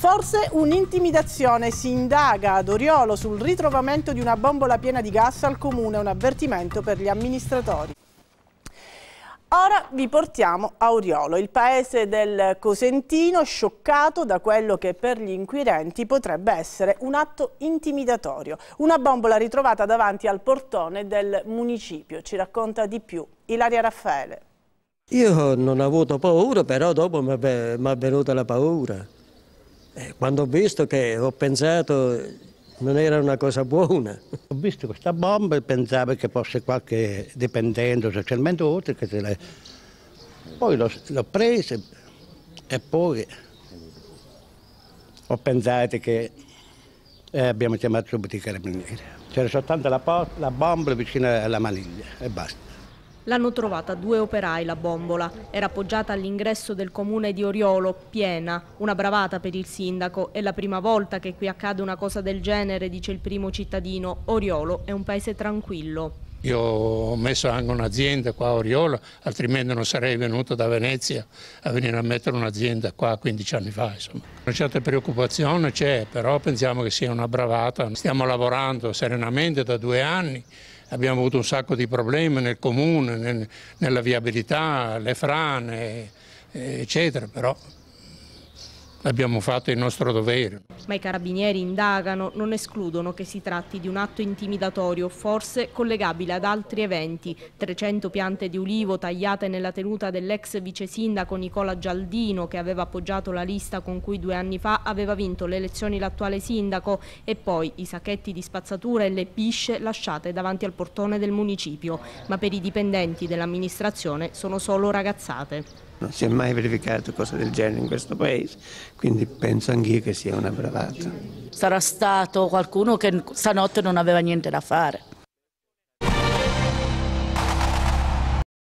Forse un'intimidazione si indaga ad Oriolo sul ritrovamento di una bombola piena di gas al comune, un avvertimento per gli amministratori. Ora vi portiamo a Oriolo, il paese del Cosentino scioccato da quello che per gli inquirenti potrebbe essere un atto intimidatorio. Una bombola ritrovata davanti al portone del municipio. Ci racconta di più Ilaria Raffaele. Io non ho avuto paura, però dopo mi è venuta la paura. Eh, quando ho visto che ho pensato non era una cosa buona. Ho visto questa bomba e pensavo che fosse qualche dipendente socialmente utile. che se l'è. Poi l'ho presa e poi ho pensato che eh, abbiamo chiamato subito i carabinieri. C'era soltanto la, la bomba vicino alla maniglia e basta. L'hanno trovata due operai la bombola. Era appoggiata all'ingresso del comune di Oriolo, piena. Una bravata per il sindaco. È la prima volta che qui accade una cosa del genere, dice il primo cittadino. Oriolo è un paese tranquillo. Io ho messo anche un'azienda qua a Oriolo, altrimenti non sarei venuto da Venezia a venire a mettere un'azienda qua 15 anni fa. Insomma. Una certa preoccupazione c'è, però pensiamo che sia una bravata. Stiamo lavorando serenamente da due anni abbiamo avuto un sacco di problemi nel comune, nel, nella viabilità, le frane, eh, eccetera, però abbiamo fatto il nostro dovere. Ma i carabinieri indagano, non escludono che si tratti di un atto intimidatorio, forse collegabile ad altri eventi. 300 piante di ulivo tagliate nella tenuta dell'ex vice sindaco Nicola Gialdino, che aveva appoggiato la lista con cui due anni fa aveva vinto le elezioni l'attuale sindaco, e poi i sacchetti di spazzatura e le pisce lasciate davanti al portone del municipio. Ma per i dipendenti dell'amministrazione sono solo ragazzate. Non si è mai verificato cosa del genere in questo paese, quindi penso anch'io che sia una bravata. Sarà stato qualcuno che stanotte non aveva niente da fare.